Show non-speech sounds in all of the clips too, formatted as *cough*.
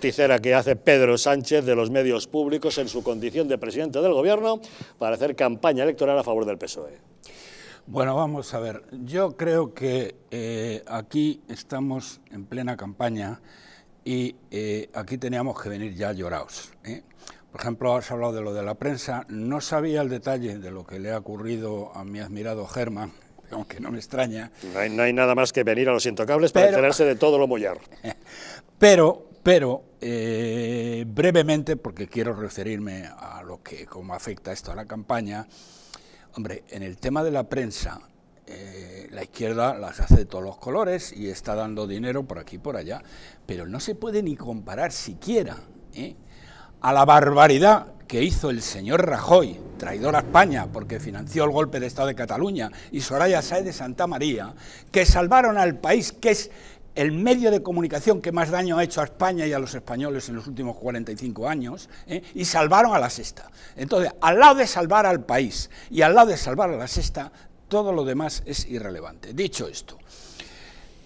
que hace Pedro Sánchez de los medios públicos en su condición de presidente del gobierno para hacer campaña electoral a favor del PSOE. Bueno, vamos a ver. Yo creo que eh, aquí estamos en plena campaña y eh, aquí teníamos que venir ya llorados. ¿eh? Por ejemplo, has hablado de lo de la prensa. No sabía el detalle de lo que le ha ocurrido a mi admirado Germán, *laughs* aunque no me extraña. No hay, nada más que venir a los intocables para enterarse de todo lo mollar. *laughs* Pero, pero, eh, brevemente, porque quiero referirme a lo que, cómo afecta esto a la campaña, hombre, en el tema de la prensa, eh, la izquierda las hace de todos los colores y está dando dinero por aquí y por allá, pero no se puede ni comparar siquiera ¿eh? a la barbaridad que hizo el señor Rajoy, traidor a España, porque financió el golpe de Estado de Cataluña, y Soraya Sáez de Santa María, que salvaron al país, que es el medio de comunicación que más daño ha hecho a España y a los españoles en los últimos 45 años, ¿eh? y salvaron a la sexta. Entonces, al lado de salvar al país y al lado de salvar a la sexta, todo lo demás es irrelevante. Dicho esto,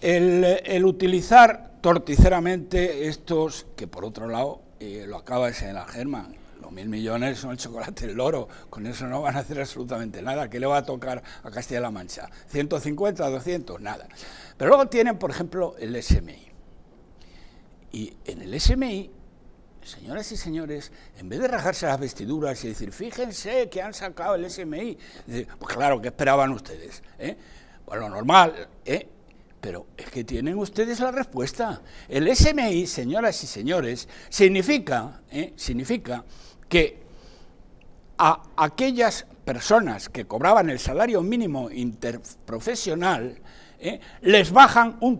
el, utilizar torticeramente estos, que por otro lado, eh, lo acaba de señalar Germán, mil millones son el chocolate del loro, con eso no van a hacer absolutamente nada. ¿Qué le va a tocar a Castilla-La Mancha? ¿150, 200? Nada. Pero luego tienen, por ejemplo, el SMI. Y en el SMI, señoras y señores, en vez de rajarse las vestiduras y decir, fíjense que han sacado el SMI, pues claro, ¿qué esperaban ustedes? Bueno, ¿eh? pues normal, ¿eh? Pero es que tienen ustedes la respuesta. El SMI, señoras y señores, significa, ¿eh? significa que a aquellas personas que cobraban el salario mínimo interprofesional eh, les bajan un